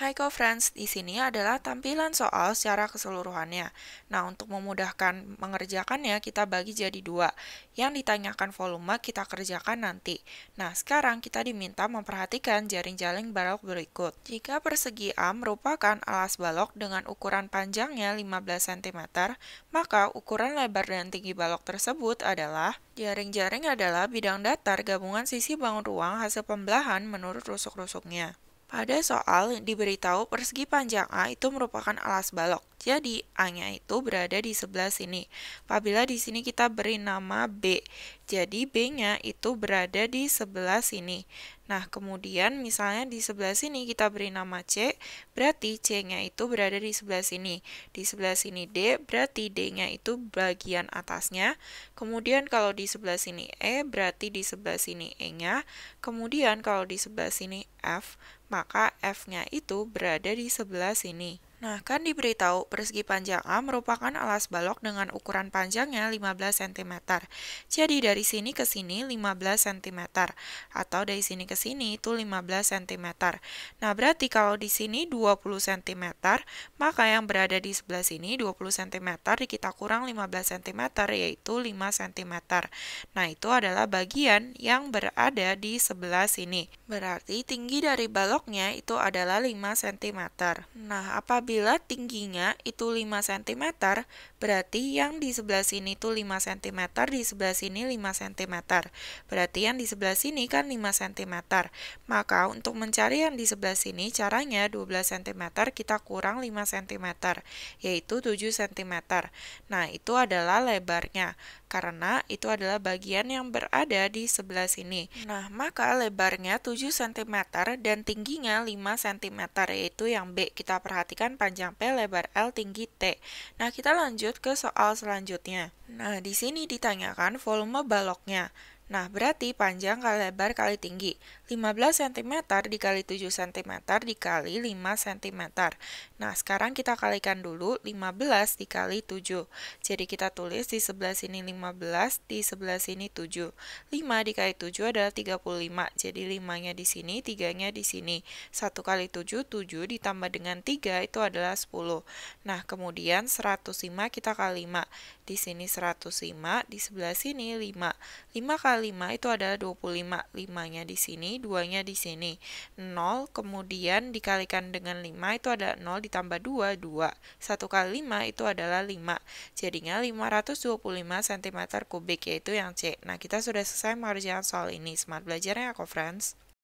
Hi friends, di sini adalah tampilan soal secara keseluruhannya. Nah, untuk memudahkan mengerjakannya, kita bagi jadi dua. Yang ditanyakan volume, kita kerjakan nanti. Nah, sekarang kita diminta memperhatikan jaring-jaring balok berikut. Jika persegi A merupakan alas balok dengan ukuran panjangnya 15 cm, maka ukuran lebar dan tinggi balok tersebut adalah Jaring-jaring adalah bidang datar gabungan sisi bangun ruang hasil pembelahan menurut rusuk-rusuknya. Pada soal diberitahu persegi panjang A itu merupakan alas balok. Jadi A-nya itu berada di sebelah sini. Apabila di sini kita beri nama B, jadi B-nya itu berada di sebelah sini. Nah, kemudian misalnya di sebelah sini kita beri nama C, berarti C-nya itu berada di sebelah sini. Di sebelah sini D, berarti D-nya itu bagian atasnya. Kemudian kalau di sebelah sini E, berarti di sebelah sini E-nya. Kemudian kalau di sebelah sini F, maka F-nya itu berada di sebelah sini. Nah, kan diberitahu persegi panjang A merupakan alas balok dengan ukuran panjangnya 15 cm. Jadi dari sini ke sini 15 cm atau dari sini ke sini itu 15 cm. Nah, berarti kalau di sini 20 cm, maka yang berada di sebelah sini 20 cm kita kurang 15 cm yaitu 5 cm. Nah, itu adalah bagian yang berada di sebelah sini. Berarti tinggi dari baloknya itu adalah 5 cm. Nah, apabila Apabila tingginya itu 5 cm, berarti yang di sebelah sini itu 5 cm, di sebelah sini 5 cm. Berarti yang di sebelah sini kan 5 cm. Maka untuk mencari yang di sebelah sini, caranya 12 cm kita kurang 5 cm, yaitu 7 cm. Nah, itu adalah lebarnya karena itu adalah bagian yang berada di sebelah sini. Nah, maka lebarnya 7 cm dan tingginya 5 cm yaitu yang B. Kita perhatikan panjang P, lebar L, tinggi T. Nah, kita lanjut ke soal selanjutnya. Nah, di sini ditanyakan volume baloknya. Nah, berarti panjang kali lebar kali tinggi. 15 cm dikali 7 cm dikali 5 cm. Nah, sekarang kita kalikan dulu 15 dikali 7. Jadi kita tulis di sebelah sini 15, nah, di sebelah sini 7. 5 dikali 7 adalah 35. Jadi 5-nya di sini, 3-nya di sini. 1 kali 7, 7 ditambah dengan 3 itu adalah 10. Nah, kemudian 105 kita kali 5. Di sini 105, di sebelah sini 5. 5 kali 5 itu adalah 25. 5-nya di sini, 2-nya di sini. 0 kemudian dikalikan dengan 5 itu ada 0 ditambah 2, 2. 1 kali 5 itu adalah 5. Jadinya 525 cm kubik yaitu yang C. Nah, kita sudah selesai mengerjakan soal ini. Smart belajar ya, friends.